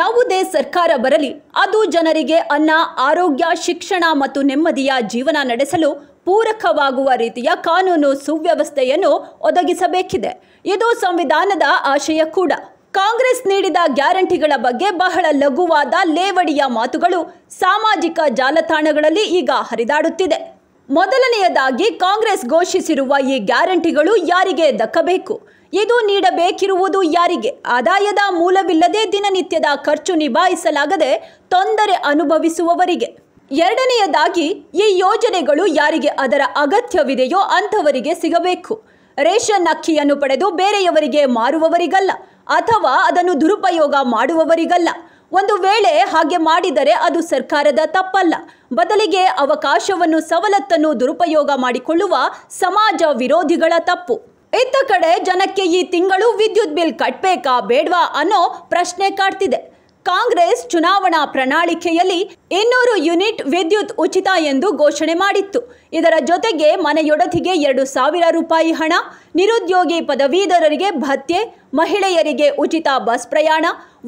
ಯಾವುದೇ ಸರ್ಕಾರ ಬರಲಿ ಅದು ಜನರಿಗೆ ಅನ್ನ ಆರೋಗ್ಯ ಶಿಕ್ಷಣ ಮತ್ತು ನೆಮ್ಮದಿಯ ಜೀವನ ನಡೆಸಲು ಪೂರಕವಾಗುವ ರೀತಿಯ ಕಾನೂನು ಸುವ್ಯವಸ್ಥೆಯನ್ನು ಒದಗಿಸಬೇಕಿದೆ ಇದು ಸಂವಿಧಾನದ ಆಶಯ ಕೂಡ ಕಾಂಗ್ರೆಸ್ ನೀಡಿದ ಗ್ಯಾರಂಟಿಗಳ ಬಗ್ಗೆ ಬಹಳ ಲಘುವಾದ ಲೇವಡಿಯ ಮಾತುಗಳು ಸಾಮಾಜಿಕ ಜಾಲತಾಣಗಳಲ್ಲಿ ಈಗ ಹರಿದಾಡುತ್ತಿದೆ ಮೊದಲನೆಯದಾಗಿ ಕಾಂಗ್ರೆಸ್ ಘೋಷಿಸಿರುವ ಈ ಗ್ಯಾರಂಟಿಗಳು ಯಾರಿಗೆ ದಕ್ಕಬೇಕು ಇದು ನೀಡಬೇಕಿರುವುದು ಯಾರಿಗೆ ಆದಾಯದ ಮೂಲವಿಲ್ಲದೆ ದಿನನಿತ್ಯದ ಖರ್ಚು ನಿಭಾಯಿಸಲಾಗದೆ ತೊಂದರೆ ಅನುಭವಿಸುವವರಿಗೆ ಎರಡನೆಯದಾಗಿ ಈ ಯೋಜನೆಗಳು ಯಾರಿಗೆ ಅದರ ಅಗತ್ಯವಿದೆಯೋ ಅಂಥವರಿಗೆ ಸಿಗಬೇಕು ರೇಷನ್ ಅಕ್ಕಿಯನ್ನು ಪಡೆದು ಬೇರೆಯವರಿಗೆ ಮಾರುವವರಿಗಲ್ಲ ಅಥವಾ ಅದನ್ನು ದುರುಪಯೋಗ ಮಾಡುವವರಿಗಲ್ಲ ಒಂದು ವೇಳೆ ಹಾಗೆ ಮಾಡಿದರೆ ಅದು ಸರ್ಕಾರದ ತಪ್ಪಲ್ಲ ಬದಲಿಗೆ ಅವಕಾಶವನ್ನು ಸವಲತ್ತನ್ನು ದುರುಪಯೋಗ ಮಾಡಿಕೊಳ್ಳುವ ಸಮಾಜ ವಿರೋಧಿಗಳ ತಪ್ಪು ಇತ್ತ ಕಡೆ ಜನಕ್ಕೆ ಈ ತಿಂಗಳು ವಿದ್ಯುತ್ ಬಿಲ್ ಕಟ್ಟಬೇಕಾ ಬೇಡವಾ ಅನ್ನೋ ಪ್ರಶ್ನೆ ಕಾಡ್ತಿದೆ ಕಾಂಗ್ರೆಸ್ ಚುನಾವಣಾ ಪ್ರಣಾಳಿಕೆಯಲ್ಲಿ ಇನ್ನೂರು ಯೂನಿಟ್ ವಿದ್ಯುತ್ ಉಚಿತ ಎಂದು ಘೋಷಣೆ ಮಾಡಿತ್ತು ಇದರ ಜೊತೆಗೆ ಮನೆಯೊಡತಿಗೆ ಎರಡು ಸಾವಿರ ರೂಪಾಯಿ ಹಣ ನಿರುದ್ಯೋಗಿ ಪದವೀಧರರಿಗೆ ಭತ್ಯೆ ಮಹಿಳೆಯರಿಗೆ ಉಚಿತ ಬಸ್ ಪ್ರಯಾಣ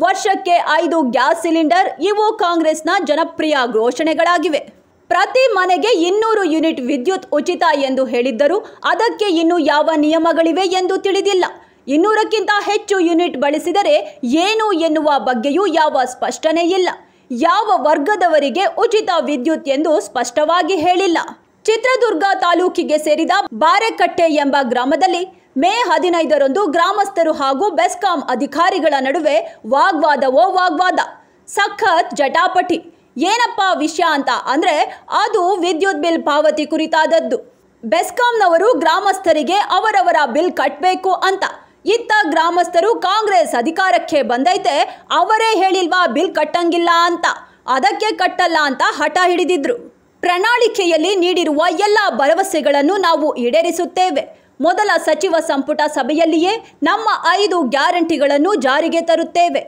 ವರ್ಷಕ್ಕೆ ಐದು ಗ್ಯಾಸ್ ಸಿಲಿಂಡರ್ ಇವು ಕಾಂಗ್ರೆಸ್ನ ಜನಪ್ರಿಯ ಘೋಷಣೆಗಳಾಗಿವೆ ಪ್ರತಿ ಮನೆಗೆ ಇನ್ನೂರು ಯೂನಿಟ್ ವಿದ್ಯುತ್ ಉಚಿತ ಎಂದು ಹೇಳಿದ್ದರು ಅದಕ್ಕೆ ಇನ್ನು ಯಾವ ನಿಯಮಗಳಿವೆ ಎಂದು ತಿಳಿದಿಲ್ಲ ಇನ್ನೂರಕ್ಕಿಂತ ಹೆಚ್ಚು ಯೂನಿಟ್ ಬಳಸಿದರೆ ಏನು ಎನ್ನುವ ಬಗ್ಗೆಯೂ ಯಾವ ಸ್ಪಷ್ಟನೆ ಇಲ್ಲ ಯಾವ ವರ್ಗದವರಿಗೆ ಉಚಿತ ವಿದ್ಯುತ್ ಎಂದು ಸ್ಪಷ್ಟವಾಗಿ ಹೇಳಿಲ್ಲ ಚಿತ್ರದುರ್ಗ ತಾಲೂಕಿಗೆ ಸೇರಿದ ಬಾರೆಕಟ್ಟೆ ಎಂಬ ಗ್ರಾಮದಲ್ಲಿ ಮೇ ಹದಿನೈದರಂದು ಗ್ರಾಮಸ್ಥರು ಹಾಗೂ ಬೆಸ್ಕಾಂ ಅಧಿಕಾರಿಗಳ ನಡುವೆ ವಾಗ್ವಾದವೋ ವಾಗ್ವಾದ ಸಖತ್ ಜಟಾಪಟಿ ಏನಪ್ಪ ವಿಷಯ ಅಂತ ಅಂದರೆ ಅದು ವಿದ್ಯುತ್ ಬಿಲ್ ಪಾವತಿ ಕುರಿತಾದದ್ದು ಬೆಸ್ಕಾಂನವರು ಗ್ರಾಮಸ್ಥರಿಗೆ ಅವರವರ ಬಿಲ್ ಕಟ್ಟಬೇಕು ಅಂತ ಇತ್ತ ಗ್ರಾಮಸ್ಥರು ಕಾಂಗ್ರೆಸ್ ಅಧಿಕಾರಕ್ಕೆ ಬಂದೈತೆ ಅವರೇ ಹೇಳಿಲ್ವಾ ಬಿಲ್ ಕಟ್ಟಂಗಿಲ್ಲ ಅಂತ ಅದಕ್ಕೆ ಕಟ್ಟಲ್ಲ ಅಂತ ಹಠ ಹಿಡಿದಿದ್ರು ಪ್ರಣಾಳಿಕೆಯಲ್ಲಿ ನೀಡಿರುವ ಎಲ್ಲ ಭರವಸೆಗಳನ್ನು ನಾವು ಈಡೇರಿಸುತ್ತೇವೆ ಮೊದಲ ಸಚಿವ ಸಂಪುಟ ಸಭೆಯಲ್ಲಿಯೇ ನಮ್ಮ ಐದು ಗ್ಯಾರಂಟಿಗಳನ್ನು ಜಾರಿಗೆ ತರುತ್ತೇವೆ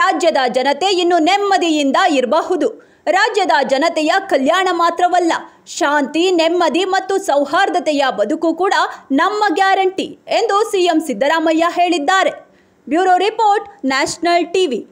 ರಾಜ್ಯದ ಜನತೆ ಇನ್ನು ನೆಮ್ಮದಿಯಿಂದ ಇರಬಹುದು ರಾಜ್ಯದ ಜನತೆಯ ಕಲ್ಯಾಣ ಮಾತ್ರವಲ್ಲ ಶಾಂತಿ ನೆಮ್ಮದಿ ಮತ್ತು ಸೌಹಾರ್ದತೆಯ ಬದುಕು ಕೂಡ ನಮ್ಮ ಗ್ಯಾರಂಟಿ ಎಂದು ಸಿಎಂ ಸಿದ್ದರಾಮಯ್ಯ ಹೇಳಿದ್ದಾರೆ ಬ್ಯೂರೋ ರಿಪೋರ್ಟ್ ನ್ಯಾಷನಲ್ ಟಿವಿ